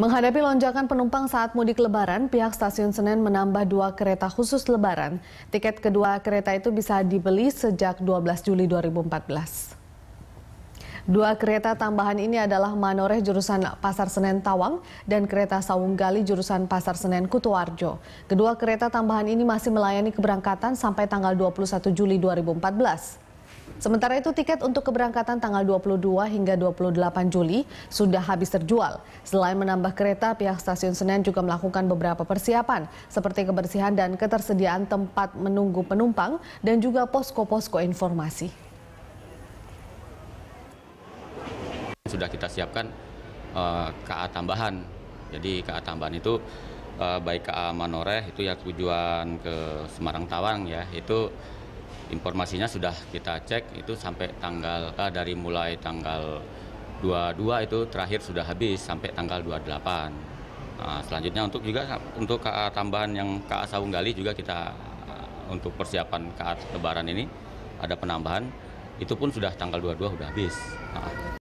Menghadapi lonjakan penumpang saat mudik lebaran, pihak stasiun Senen menambah dua kereta khusus lebaran. Tiket kedua kereta itu bisa dibeli sejak 12 Juli 2014. Dua kereta tambahan ini adalah Manoreh jurusan Pasar Senen Tawang dan kereta Sawunggali jurusan Pasar Senen Kutuarjo. Kedua kereta tambahan ini masih melayani keberangkatan sampai tanggal 21 Juli 2014. Sementara itu tiket untuk keberangkatan tanggal 22 hingga 28 Juli sudah habis terjual. Selain menambah kereta, pihak stasiun Senen juga melakukan beberapa persiapan seperti kebersihan dan ketersediaan tempat menunggu penumpang dan juga posko-posko informasi. Sudah kita siapkan uh, eh, KA tambahan. Jadi KA tambahan itu uh, baik KA Manoreh itu ya tujuan ke Semarang Tawang ya, itu informasinya sudah kita cek itu sampai tanggal eh, dari mulai tanggal 22 itu terakhir sudah habis sampai tanggal 28. Nah, selanjutnya untuk juga untuk KA tambahan yang KA Gali juga kita eh, untuk persiapan KA Lebaran ini ada penambahan itu pun sudah tanggal 22 sudah habis. Nah.